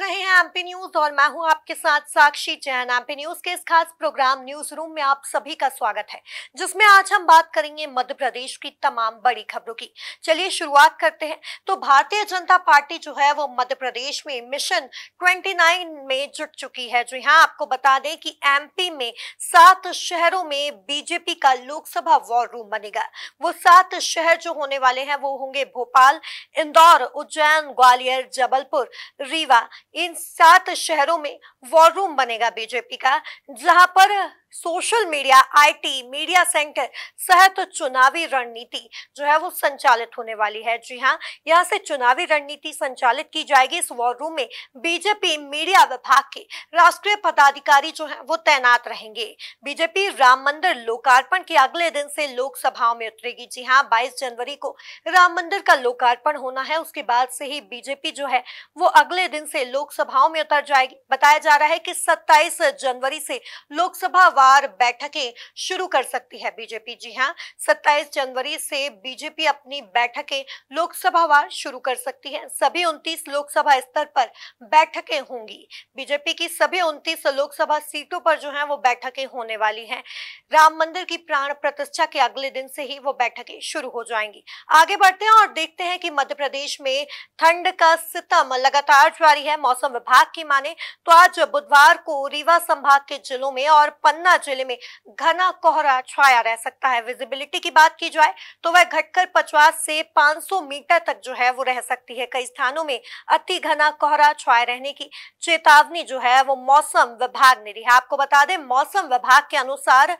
देख रहे हैं एमपी न्यूज और मैं हूं आपके साथ साक्षी जैन एमपी न्यूज के इस खास प्रोग्राम न्यूज रूम में आप सभी का स्वागत है जिसमें आज हम बात करेंगे मध्य प्रदेश की तमाम बड़ी खबरों की चलिए शुरुआत करते हैं तो भारतीय जनता पार्टी जो है वो मध्य प्रदेश में मिशन 29 में जुट चुकी है जो यहाँ आपको बता दें कि एम में सात शहरों में बीजेपी का लोकसभा वॉर रूम बनेगा वो सात शहर जो होने वाले हैं वो होंगे भोपाल इंदौर उज्जैन ग्वालियर जबलपुर रीवा इन सात शहरों में वॉर रूम बनेगा बीजेपी का जहां पर social media IT media centre सहित तो चुनावी रणनीति जो है वो संचालित होने वाली है जी हाँ यहाँ से चुनावी रणनीति संचालित की जाएगी इस वॉर रूम में बीजेपी मीडिया विभाग के राष्ट्रीय पदाधिकारी जो है वो तैनात रहेंगे बीजेपी राम मंदिर लोकार्पण के अगले दिन से लोकसभाओं में उतरेगी जी हाँ बाईस जनवरी को राम मंदिर का लोकार्पण होना है उसके बाद से ही बीजेपी जो है वो अगले दिन से लोकसभाओं में उतर जाएगी बताया जा रहा है कि सत्ताईस जनवरी से लोकसभा वार बैठकें शुरू कर सकती है बीजेपी जी हाँ 27 जनवरी से बीजेपी अपनी बैठकें लोकसभा वार शुरू कर सकती है सभी 29 लोकसभा स्तर पर बैठकें होंगी बीजेपी की सभी 29 लोकसभा सीटों पर जो है वो बैठकें होने वाली है राम मंदिर की प्राण प्रतिष्ठा के अगले दिन से ही वो बैठकें शुरू हो जाएंगी आगे बढ़ते हैं और देखते हैं कि मध्य प्रदेश में ठंड का सितम लगातार जारी है मौसम विभाग की माने तो आज बुधवार को रीवा संभाग के जिलों में और पन्ना पन्ना जिले में घना कोहरा छाया रह सकता है विजिबिलिटी की बात की जाए तो वह घटकर 50 से 500 मीटर तक जो है वो रह सकती है कई स्थानों में अति घना कोहरा छाए रहने की चेतावनी जो है वो मौसम विभाग ने दी है आपको बता दें मौसम विभाग के अनुसार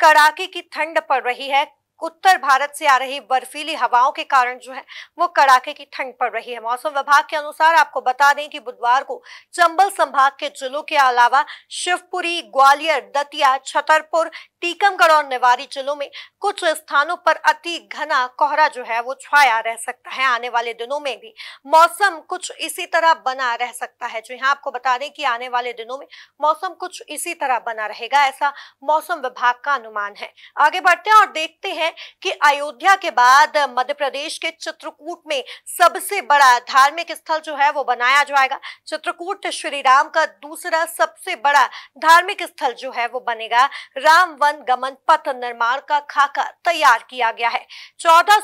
कड़ाके की ठंड पड़ रही है उत्तर भारत से आ रही बर्फीली हवाओं के कारण जो है वो कड़ाके की ठंड पड़ रही है मौसम विभाग के अनुसार आपको बता दें कि बुधवार को चंबल संभाग के जिलों के अलावा शिवपुरी ग्वालियर दतिया छतरपुर टीकमगढ़ और निवारी जिलों में कुछ स्थानों पर अति घना कोहरा जो है वो छाया रह सकता है आने वाले दिनों में भी मौसम कुछ इसी तरह बना रह सकता है जो यहाँ आपको बता दें कि आने वाले दिनों में मौसम कुछ इसी तरह बना रहेगा ऐसा मौसम विभाग का अनुमान है आगे बढ़ते हैं और देखते हैं हैं कि अयोध्या के बाद मध्य प्रदेश के चित्रकूट में सबसे बड़ा धार्मिक स्थल जो है वो बनाया जाएगा चित्रकूट श्री राम का दूसरा सबसे बड़ा धार्मिक स्थल जो है वो बनेगा राम वन गमन पथ निर्माण का खाका तैयार किया गया है चौदह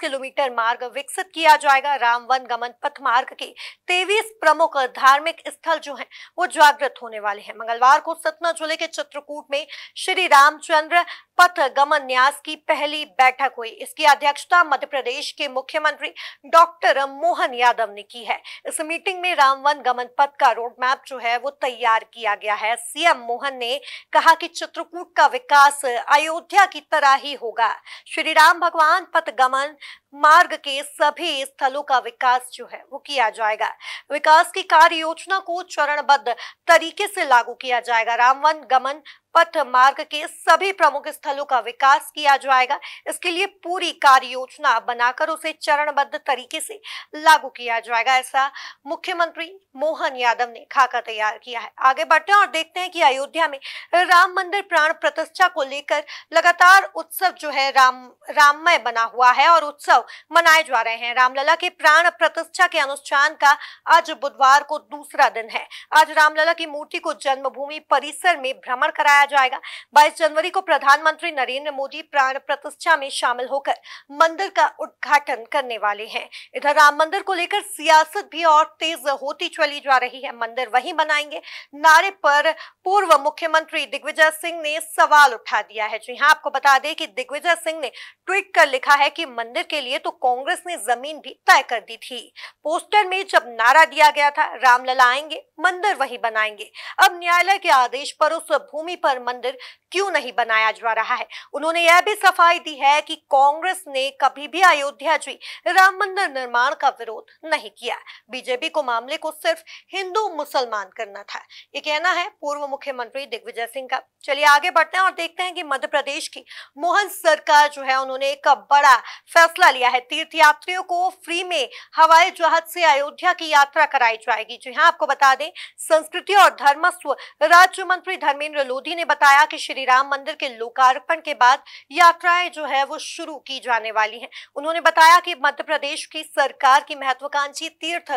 किलोमीटर मार्ग विकसित किया जाएगा राम वन गमन पथ मार्ग के तेवीस प्रमुख धार्मिक स्थल जो है वो जागृत होने वाले हैं मंगलवार को सतना जिले के चित्रकूट में श्री रामचंद्र पथ गमन न्यास की पहली बैठक हुई इसकी अध्यक्षता मध्य प्रदेश के मुख्यमंत्री डॉक्टर मोहन यादव ने की है इस मीटिंग में रामवन गमन पथ का रोड मैप जो है वो तैयार किया गया है सीएम मोहन ने कहा कि चित्रकूट का विकास अयोध्या की तरह ही होगा श्री राम भगवान पथ गमन मार्ग के सभी स्थलों का विकास जो है वो किया जाएगा विकास की कार्य योजना को चरणबद्ध तरीके से लागू किया जाएगा रामवन गमन पथ मार्ग के सभी प्रमुख स्थलों का विकास किया जाएगा इसके लिए पूरी कार्य योजना बनाकर उसे चरणबद्ध तरीके से लागू किया जाएगा ऐसा मुख्यमंत्री मोहन यादव ने खाका तैयार किया है आगे बढ़ते हैं और देखते हैं कि अयोध्या में राम मंदिर प्राण प्रतिष्ठा को लेकर लगातार उत्सव जो है राम राममय बना हुआ है और उत्सव मनाए जा रहे हैं रामलला के प्राण प्रतिष्ठा के अनुष्ठान का आज बुधवार को दूसरा दिन है आज रामलला की मूर्ति को जन्मभूमि परिसर में भ्रमण कराया मनाया जाएगा 22 जनवरी को प्रधानमंत्री नरेंद्र मोदी प्राण प्रतिष्ठा में शामिल होकर मंदिर का उद्घाटन करने वाले हैं इधर राम मंदिर को लेकर सियासत भी और तेज होती चली जा रही है मंदिर वही बनाएंगे नारे पर पूर्व मुख्यमंत्री दिग्विजय सिंह ने सवाल उठा दिया है जी हाँ आपको बता दें कि दिग्विजय सिंह ने ट्वीट कर लिखा है कि मंदिर के लिए तो कांग्रेस ने जमीन भी तय कर दी थी पोस्टर में जब नारा दिया गया था रामलला आएंगे मंदिर वही बनाएंगे अब न्यायालय के आदेश पर उस भूमि पर पर मंदिर क्यों नहीं बनाया जा रहा है उन्होंने यह भी सफाई दी है कि कांग्रेस ने कभी भी अयोध्या जी राम मंदिर निर्माण का विरोध नहीं किया बीजेपी को मामले को सिर्फ हिंदू मुसलमान करना था ये कहना है पूर्व मुख्यमंत्री दिग्विजय सिंह का चलिए आगे बढ़ते हैं और देखते हैं कि मध्य प्रदेश की मोहन सरकार जो है उन्होंने एक बड़ा फैसला लिया है तीर्थ यात्रियों को फ्री में हवाई जहाज से अयोध्या की यात्रा कराई जाएगी जी हाँ आपको बता दें संस्कृति और धर्मस्व राज्य मंत्री धर्मेंद्र लोधी ने ने बताया कि श्री राम मंदिर के लोकार्पण के बाद यात्राएं जो है वो शुरू की जाने वाली हैं उन्होंने बताया कि मध्य प्रदेश की सरकार की महत्वाकांक्षी तीर्थ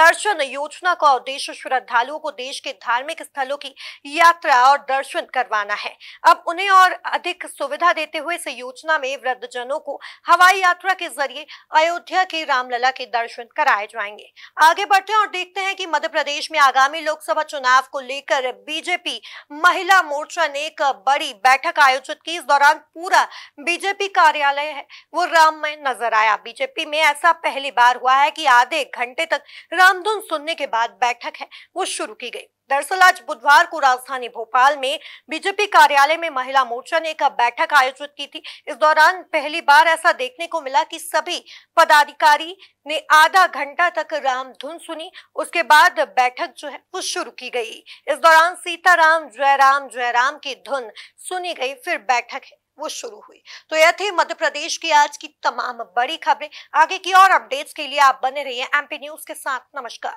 दर्शन योजना का उद्देश्य श्रद्धालुओं को देश के धार्मिक स्थलों की यात्रा और दर्शन करवाना है अब उन्हें और अधिक सुविधा देते हुए इस योजना में वृद्धजनों को हवाई यात्रा के जरिए अयोध्या के रामलला के दर्शन कराए जाएंगे आगे बढ़ते हैं और देखते हैं कि मध्य प्रदेश में आगामी लोकसभा चुनाव को लेकर बीजेपी महिला मोर्चा मोर्चा ने एक बड़ी बैठक आयोजित की इस दौरान पूरा बीजेपी कार्यालय है वो राम में नजर आया बीजेपी में ऐसा पहली बार हुआ है कि आधे घंटे तक रामधुन सुनने के बाद बैठक है वो शुरू की गई दरअसल आज बुधवार को राजधानी भोपाल में बीजेपी कार्यालय में महिला मोर्चा ने एक बैठक आयोजित की थी इस दौरान पहली बार ऐसा देखने को मिला कि सभी पदाधिकारी ने आधा घंटा तक राम धुन सुनी उसके बाद बैठक जो है वो शुरू की गई इस दौरान सीताराम जयराम जयराम की धुन सुनी गई फिर बैठक वो शुरू हुई तो यह थी मध्य प्रदेश की आज की तमाम बड़ी खबरें आगे की और अपडेट्स के लिए आप बने रहिए एमपी न्यूज के साथ नमस्कार